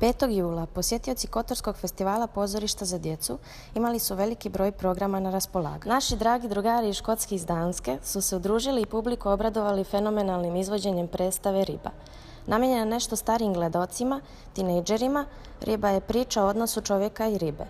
5. jula posjetioci Kotorskog festivala pozorišta za djecu imali su veliki broj programa na raspolaganju. Naši dragi drugari iz Škotske iz Danske su se udružili i publiku obradovali fenomenalnim izvođenjem predstave Riba. Namijenjena nešto starim gledocima, tinejdžerima, Riba je priča o odnosu čovjeka i ribe.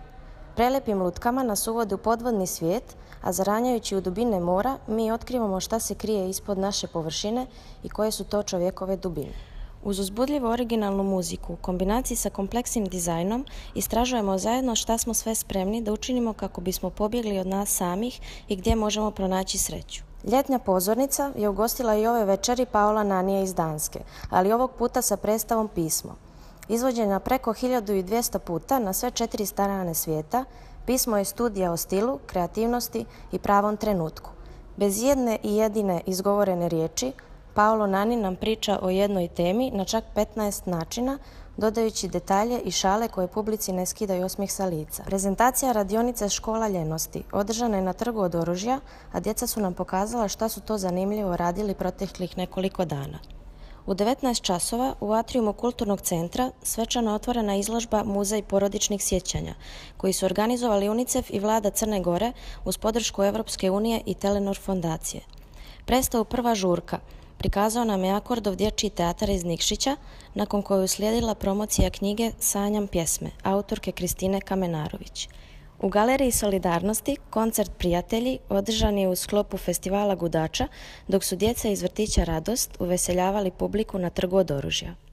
Prelepim lutkama nas uvodi u podvodni svijet, a zaranjajući u dubine mora mi otkrivamo šta se krije ispod naše površine i koje su to čovjekove dubine. Uz uzbudljivu originalnu muziku u kombinaciji sa kompleksnim dizajnom istražujemo zajedno šta smo sve spremni da učinimo kako bismo pobjegli od nas samih i gdje možemo pronaći sreću. Ljetnja pozornica je ugostila i ove večeri Paola Nanije iz Danske, ali ovog puta sa predstavom Pismo. Izvođena preko 1200 puta na sve četiri starane svijeta, pismo je studija o stilu, kreativnosti i pravom trenutku. Bez jedne i jedine izgovorene riječi, Paolo Nani nam priča o jednoj temi na čak 15 načina, dodajući detalje i šale koje publici ne skidaju osmih sa lica. Prezentacija radionice Škola ljenosti održana je na trgu od oružja, a djeca su nam pokazala šta su to zanimljivo radili proteklih nekoliko dana. U 19 časova u atriumu Kulturnog centra svečano otvorena izložba Muzej porodičnih sjećanja, koji su organizovali UNICEF i vlada Crne Gore uz podršku Evropske unije i Telenor fondacije. Prestao prva žurka – prikazao nam je Akordov dječji teatar iz Nikšića, nakon koju je uslijedila promocija knjige Sanjam pjesme, autorke Kristine Kamenarović. U Galeriji Solidarnosti koncert Prijatelji održan je u sklopu festivala Gudača, dok su djeca iz vrtića Radost uveseljavali publiku na trgu od oružja.